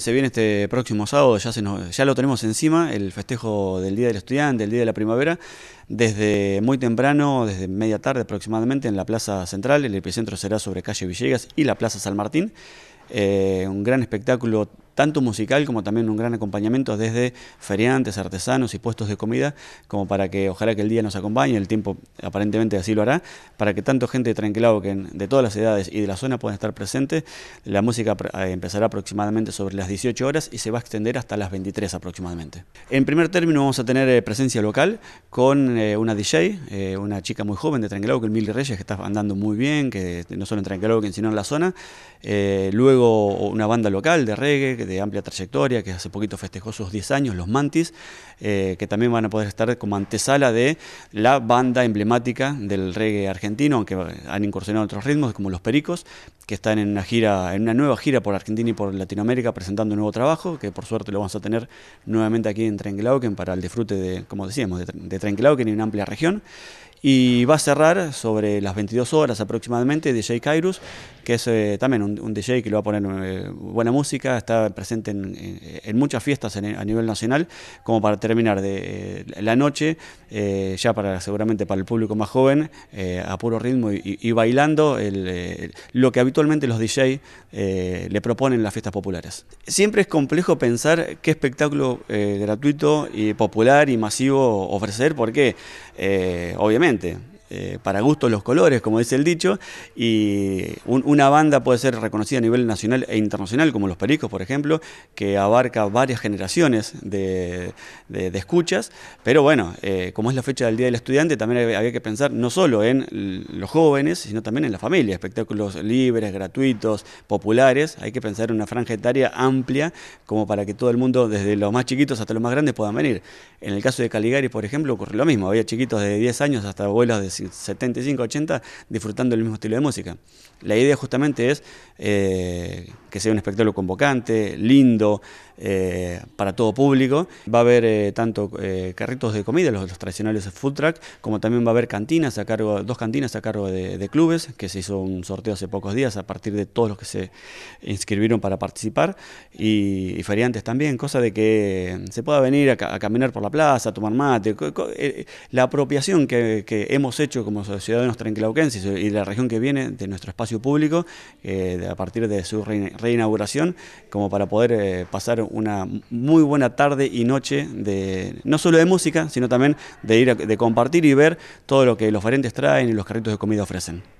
se viene este próximo sábado, ya, se ya lo tenemos encima, el festejo del Día del Estudiante, el Día de la Primavera, desde muy temprano, desde media tarde aproximadamente, en la Plaza Central, el epicentro será sobre calle Villegas y la Plaza San Martín, eh, un gran espectáculo tanto musical como también un gran acompañamiento desde feriantes, artesanos y puestos de comida, como para que ojalá que el día nos acompañe, el tiempo aparentemente así lo hará, para que tanto gente de Tranquilado que de todas las edades y de la zona pueda estar presente, La música eh, empezará aproximadamente sobre las 18 horas y se va a extender hasta las 23 aproximadamente. En primer término vamos a tener eh, presencia local con eh, una DJ, una chica muy joven de Tranquilado, que es Reyes, que está andando muy bien, que no solo en Tranquilado, sino en la zona. luego una banda local de reggae, de amplia trayectoria, que hace poquito festejó sus 10 años, los Mantis, eh, que también van a poder estar como antesala de la banda emblemática del reggae argentino, aunque han incursionado en otros ritmos, como los Pericos, que están en una gira, en una nueva gira por Argentina y por Latinoamérica presentando un nuevo trabajo, que por suerte lo vamos a tener nuevamente aquí en Trenklauken para el disfrute de, como decíamos, de, de en y una amplia región. Y va a cerrar sobre las 22 horas aproximadamente DJ Kairos, que es eh, también un, DJ que le va a poner eh, buena música, está presente en, eh, muchas fiestas a nivel nacional, como para terminar de la noche, ya para seguramente para el público más joven, a puro ritmo y, bailando lo que habitualmente los DJ le proponen en las fiestas populares. Siempre es complejo pensar qué espectáculo gratuito y popular y masivo ofrecer, porque obviamente obviamente. Eh, para gustos los colores, como dice el dicho, y una banda puede ser reconocida a nivel nacional e internacional, como Los Pericos, por ejemplo, que abarca varias generaciones de, escuchas, pero bueno, eh, como es la fecha del Día del Estudiante, también había que pensar no solo en los jóvenes, sino también en la familia, espectáculos libres, gratuitos, populares, hay que pensar en una franja etaria amplia, como para que todo el mundo, desde los más chiquitos hasta los más grandes, puedan venir. En el caso de Caligari, por ejemplo, ocurrió lo mismo, había chiquitos de 10 años hasta abuelos de 75, 80, disfrutando del mismo estilo de música. La idea justamente es eh, que sea un espectáculo convocante, lindo, eh, para todo público. Va a haber eh, tanto carritos de comida, los, tradicionales food truck, como también va a haber cantinas a cargo, dos cantinas a cargo de, clubes, que se hizo un sorteo hace pocos días a partir de todos los que se inscribieron para participar, y, feriantes también, cosa de que se pueda venir a, caminar por la plaza, a tomar mate, la apropiación que, que hemos hecho hecho como ciudadanos trenclauquenses y la región que viene de nuestro espacio público eh, a partir de su reinauguración, como para poder eh, pasar una muy buena tarde y noche de no solo de música, sino también de ir a, de compartir y ver todo lo que los farentes traen y los carritos de comida ofrecen.